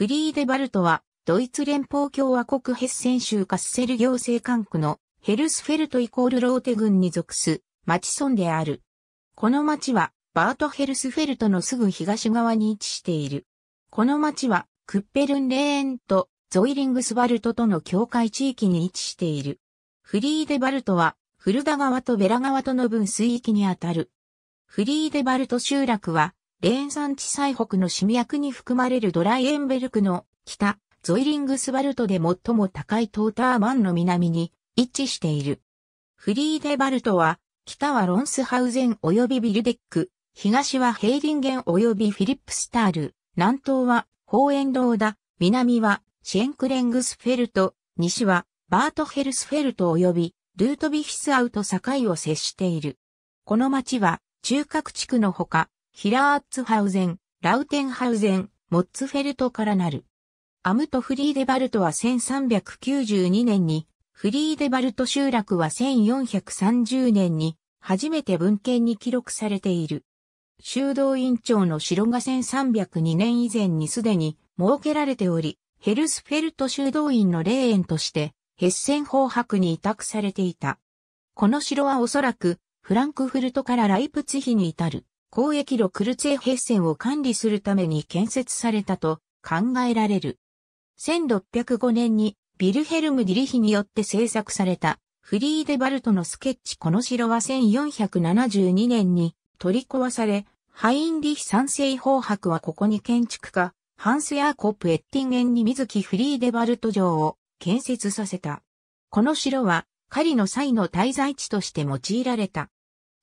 フリーデバルトは、ドイツ連邦共和国ヘッセン州カッセル行政管区のヘルスフェルトイコールローテ郡に属す町村である。この町は、バートヘルスフェルトのすぐ東側に位置している。この町は、クッペルンレーンとゾイリングスバルトとの境界地域に位置している。フリーデバルトは、フルダ川とベラ川との分水域にあたる。フリーデバルト集落は、レーン山地最北の市役に含まれるドライエンベルクの北、ゾイリングスバルトで最も高いトーターマンの南に位置している。フリーデバルトは、北はロンスハウゼン及びビルデック、東はヘイリンゲン及びフィリップスタール、南東はホーエンローダ、南はシェンクレングスフェルト、西はバートヘルスフェルト及びルートビヒスアウト境を接している。この町は中核地区のほか、ヒラーッツハウゼン、ラウテンハウゼン、モッツフェルトからなる。アムトフリーデバルトは1392年に、フリーデバルト集落は1430年に、初めて文献に記録されている。修道院長の城が1302年以前にすでに設けられており、ヘルスフェルト修道院の霊園として、ヘッセン法博に委託されていた。この城はおそらく、フランクフルトからライプツヒに至る交易路クルツェヘッセンを管理するために建設されたと考えられる。1605年にビルヘルム・ディリヒによって制作されたフリーデバルトのスケッチこの城は1472年に取り壊され、ハインリヒ三世法博はここに建築家、ハンス・ヤーコップ・エッティンゲンに水木フリーデバルト城を建設させた。この城は狩りの際の滞在地として用いられた。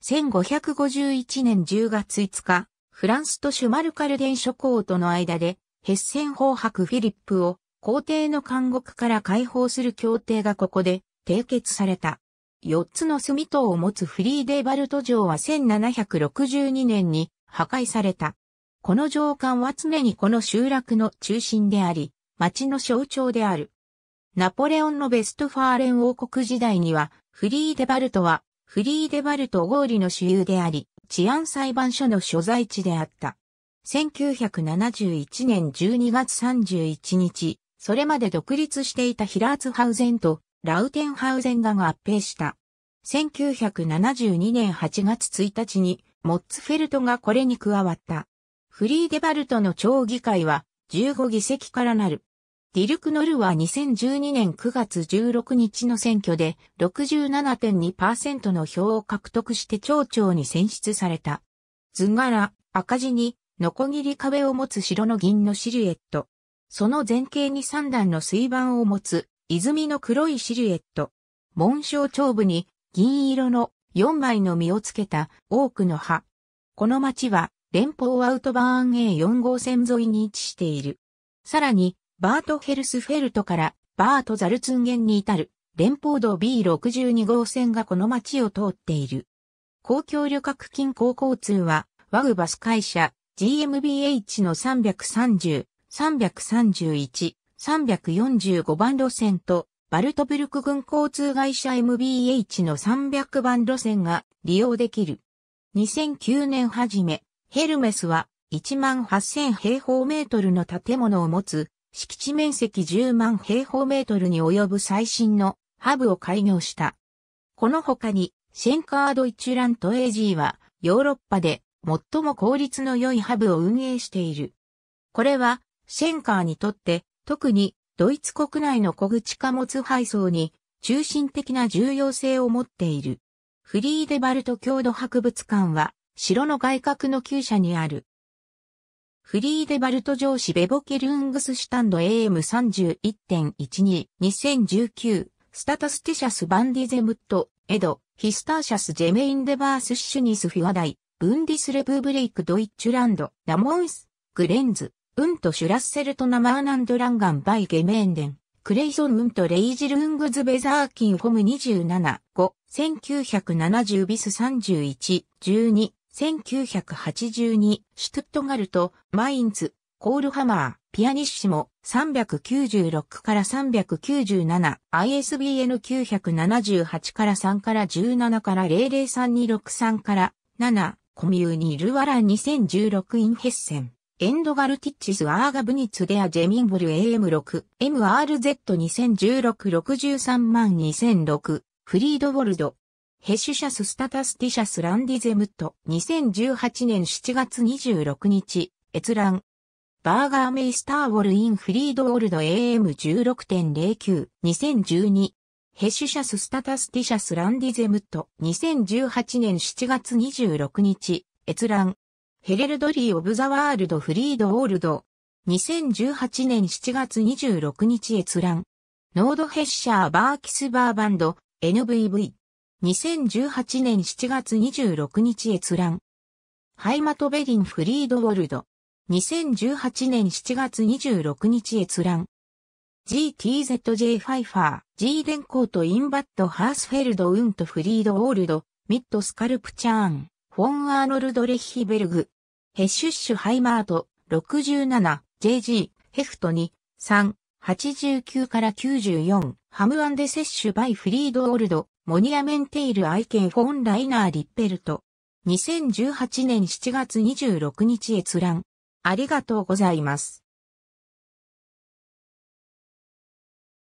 1551年10月5日、フランスとシュマルカルデン諸侯との間で、ヘッセン法伯フィリップを皇帝の監獄から解放する協定がここで締結された。4つの住棟を持つフリーデーバルト城は1762年に破壊された。この城管は常にこの集落の中心であり、町の象徴である。ナポレオンのベストファーレン王国時代には、フリーデバルトはフリーデバルトゴーリの主流であり、治安裁判所の所在地であった。1971年12月31日、それまで独立していたヒラーツハウゼンとラウテンハウゼンが合併した。1972年8月1日にモッツフェルトがこれに加わった。フリーデバルトの町議会は15議席からなる。ディルク・ノルは2012年9月16日の選挙で67.2%の票を獲得して町長に選出された。図柄、赤字に、ノコギリ壁を持つ白の銀のシルエット。その前景に3段の水盤を持つ、泉の黒いシルエット。紋章頂部に、銀色の4枚の実をつけた多くの葉。この町は、連邦アウトバーン A4 号線沿いに位置している。さらに、バートヘルスフェルトからバートザルツンゲンに至る連邦道 B62 号線がこの町を通っている。公共旅客近郊交通はワグバス会社 GMBH の330、331、345番路線とバルトブルク軍交通会社 MBH の300番路線が利用できる。2009年はじめ、ヘルメスは1万8000平方メートルの建物を持つ敷地面積10万平方メートルに及ぶ最新のハブを開業した。この他に、シェンカード・イチラント・エージーは、ヨーロッパで最も効率の良いハブを運営している。これは、シェンカーにとって、特にドイツ国内の小口貨物配送に中心的な重要性を持っている。フリーデバルト郷土博物館は、城の外郭の厩舎にある。フリーデバルト上司ベボケルングスシュタンド AM31.12、2019、スタタスティシャスバンディゼムット、エド、ヒスターシャスジェメインデバースシュニスフィワダイ、ブンディスレブブレイクドイッチュランド、ナモンス、グレンズ、ウントシュラッセルトナマーナンドランガンバイゲメーンデン、クレイソンウントレイジルングズベザーキンホム27、5、1970ビス31、12、1982、シュトゥットガルト、マインツ、コールハマー、ピアニッシモ、396から397、ISBN 978から3から17から003263から7、コミューニルワラ2016インヘッセン。エンドガルティッチスアーガブニツデアジェミンボル AM6、MRZ2016-63 万2006、フリードウォルド、ヘッシュシャススタタスティシャスランディゼムット2018年7月26日、閲覧。バーガーメイスターウォルインフリードオルド AM16.09、2012。ヘッシュシャススタタスティシャスランディゼムット2018年7月26日、閲覧。ヘレルドリー・オブ・ザ・ワールド・フリード・オールド。2018年7月26日閲覧。ノードヘッシャー・バーキスバーバンド、NVV。2018年7月26日閲覧。ハイマトベリン・フリードウォルド。2018年7月26日閲覧。GTZJ ファイファー、G 電行とインバット・ハースフェルド・ウント・フリード・ウォールド、ミッド・スカルプチャーン、フォン・アーノルド・レッヒベルグ、ヘッシュッシュ・ハイマート、67、JG、ヘフト2、3、89から94、ハムアンデセッシュ・バイ・フリード・オールド、モニアメンテイル愛犬フォン・ライナー・リッペルト。2018年7月26日閲覧。ありがとうございます。